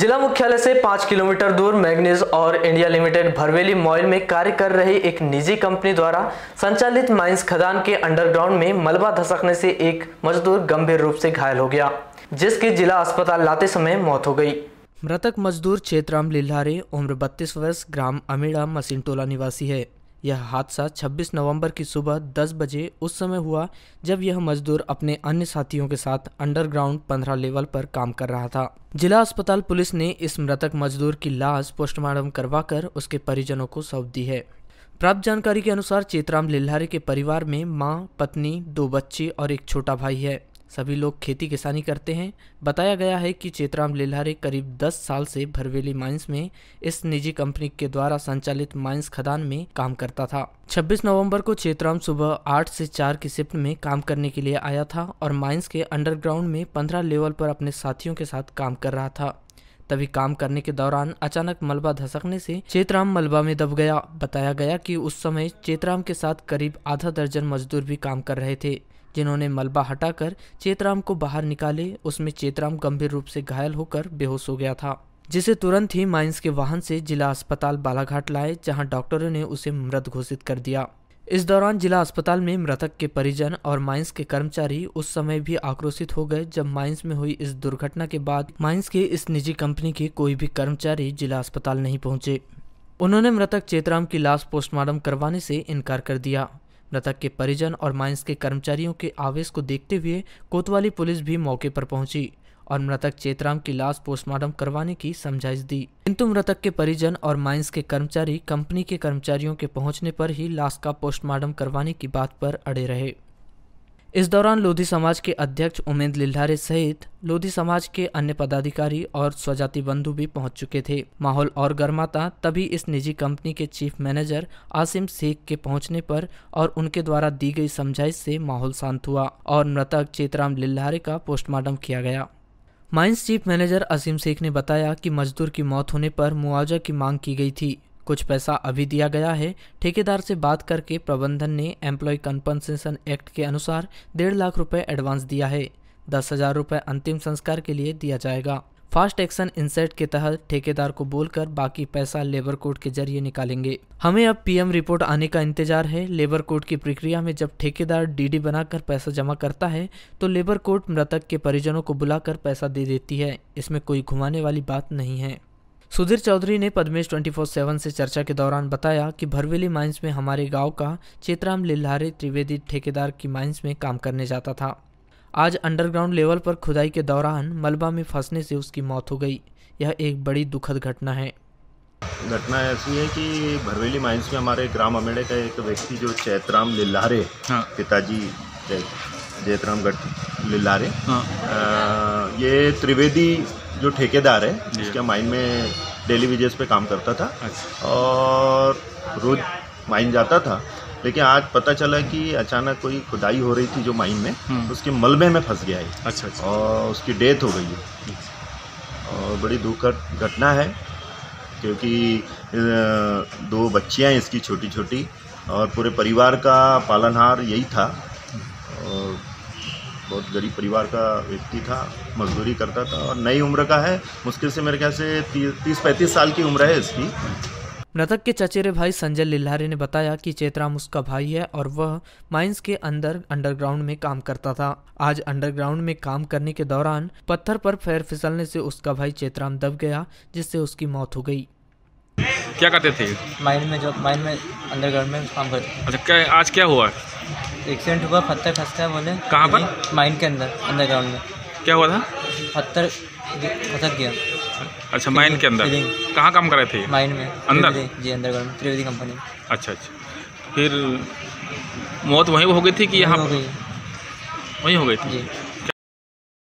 जिला मुख्यालय से पांच किलोमीटर दूर मैग्नीज और इंडिया लिमिटेड भरवेली मॉइल में कार्य कर रही एक निजी कंपनी द्वारा संचालित माइंस खदान के अंडरग्राउंड में मलबा धसकने से एक मजदूर गंभीर रूप से घायल हो गया जिसकी जिला अस्पताल लाते समय मौत हो गई मृतक मजदूर चेतराम लिल्हारे उम्र बत्तीस वर्ष ग्राम अमीड़ा मसीन टोला निवासी है यह हादसा 26 नवंबर की सुबह 10 बजे उस समय हुआ जब यह मजदूर अपने अन्य साथियों के साथ अंडरग्राउंड 15 लेवल पर काम कर रहा था जिला अस्पताल पुलिस ने इस मृतक मजदूर की लाश पोस्टमार्टम करवाकर उसके परिजनों को सौंप दी है प्राप्त जानकारी के अनुसार चेतराम लिल्हारे के परिवार में माँ पत्नी दो बच्चे और एक छोटा भाई है सभी लोग खेती किसानी करते हैं बताया गया है कि चेतराम लेल्हारे करीब 10 साल से भरवेली माइंस में इस निजी कंपनी के द्वारा संचालित माइंस खदान में काम करता था 26 नवंबर को चेतराम सुबह 8 से 4 की शिफ्ट में काम करने के लिए आया था और माइंस के अंडरग्राउंड में 15 लेवल पर अपने साथियों के साथ काम कर रहा था तभी काम करने के दौरान अचानक मलबा धसकने से चेतराम मलबा में दब गया बताया गया कि उस समय चेतराम के साथ करीब आधा दर्जन मजदूर भी काम कर रहे थे जिन्होंने मलबा हटाकर चेतराम को बाहर निकाले उसमें चेतराम गंभीर रूप से घायल होकर बेहोश हो गया था जिसे तुरंत ही माइंस के वाहन से जिला अस्पताल बालाघाट लाए जहां डॉक्टरों ने उसे मृत घोषित कर दिया इस दौरान जिला अस्पताल में मृतक के परिजन और माइंस के कर्मचारी उस समय भी आक्रोशित हो गए जब माइंस में हुई इस दुर्घटना के बाद माइंस के इस निजी कंपनी के कोई भी कर्मचारी जिला अस्पताल नहीं पहुंचे उन्होंने मृतक चेतराम की लाश पोस्टमार्टम करवाने से इनकार कर दिया मृतक के परिजन और माइंस के कर्मचारियों के आवेश को देखते हुए कोतवाली पुलिस भी मौके पर पहुंची और मृतक चेतराम की लाश पोस्टमार्टम करवाने की समझाइश दी किंतु मृतक के परिजन और माइंस के कर्मचारी कंपनी के कर्मचारियों के पहुंचने पर ही लाश का पोस्टमार्टम करवाने की बात पर अड़े रहे इस दौरान लोधी समाज के अध्यक्ष उमेंद लिल्हारे सहित लोधी समाज के अन्य पदाधिकारी और स्वजाति बंधु भी पहुंच चुके थे माहौल और गर्माता तभी इस निजी कंपनी के चीफ मैनेजर आसिम शेख के पहुंचने पर और उनके द्वारा दी गई समझाइश से माहौल शांत हुआ और मृतक चेतराम लिल्हारे का पोस्टमार्टम किया गया mines chief manager Asim Sheikh ने बताया कि मजदूर की मौत होने पर मुआवजा की मांग की गई थी कुछ पैसा अभी दिया गया है ठेकेदार से बात करके प्रबंधन ने एम्प्लॉय कंपनसेशन एक्ट के अनुसार डेढ़ लाख रुपए एडवांस दिया है दस हजार रुपए अंतिम संस्कार के लिए दिया जाएगा फास्ट एक्शन इंसेट के तहत ठेकेदार को बोलकर बाकी पैसा लेबर कोर्ट के जरिए निकालेंगे हमें अब पीएम रिपोर्ट आने का इंतजार है लेबर कोर्ट की प्रक्रिया में जब ठेकेदार डीडी बनाकर पैसा जमा करता है तो लेबर कोर्ट मृतक के परिजनों को बुलाकर पैसा दे देती है इसमें कोई घुमाने वाली बात नहीं है सुधीर चौधरी ने पद्मेश 24/7 से चर्चा के दौरान बताया कि भरवेली माइंस में हमारे गांव का चेतराम लिल्हारे त्रिवेदी ठेकेदार की माइंस में काम करने जाता था आज अंडरग्राउंड लेवल पर खुदाई के दौरान मलबा में फंसने से उसकी मौत हो गई यह एक बड़ी दुखद घटना है घटना ऐसी है कि भरवेली माइंस में हमारे ग्राम अमेड़े का एक व्यक्ति जो चैतराम लिल्हारे हाँ। पिताजी जैतराम गढ़ लिल्हारे हाँ। ये त्रिवेदी जो ठेकेदार है जिसके माइन में डेली वेजेस पे काम करता था अच्छा। और रोज माइन जाता था लेकिन आज पता चला कि अचानक कोई खुदाई हो रही थी जो माइन में हम्म। तो उसके मलबे में फंस गया है अच्छा, अच्छा। और उसकी डेथ हो गई है अच्छा। और बड़ी दुखद घटना है क्योंकि दो बच्चियाँ इसकी छोटी छोटी और पूरे परिवार का पालनहार यही था बहुत गरीब परिवार का व्यक्ति था मजदूरी करता था और नई उम्र का है मुश्किल से मेरे ख्याल से तीस पैंतीस साल की उम्र है इसकी मृतक के चचेरे भाई संजय लिल्हारे ने बताया कि चेतराम उसका भाई है और वह माइंस के अंदर अंडरग्राउंड में काम करता था आज अंडरग्राउंड में काम करने के दौरान पत्थर पर फेर फिसलने से उसका भाई चेतराम दब गया जिससे उसकी मौत हो गई क्या करते थे माइन में जो माइन में अंडरग्राउंड में काम करते अच्छा क्या आज क्या हुआ एक्सीडेंट हुआ पत्थर फंसता है बोले कहाँ पर माइन के अंदर अंडरग्राउंड में क्या हुआ था पत्थर फंसक गया अच्छा माइन के अंदर कहाँ काम कर रहे थे माइन में अंदर जी अंडरग्राउंड त्रिवेदी कंपनी अच्छा अच्छा फिर मौत वहीं हो गई थी कि यहाँ वहीं हो गई थी जी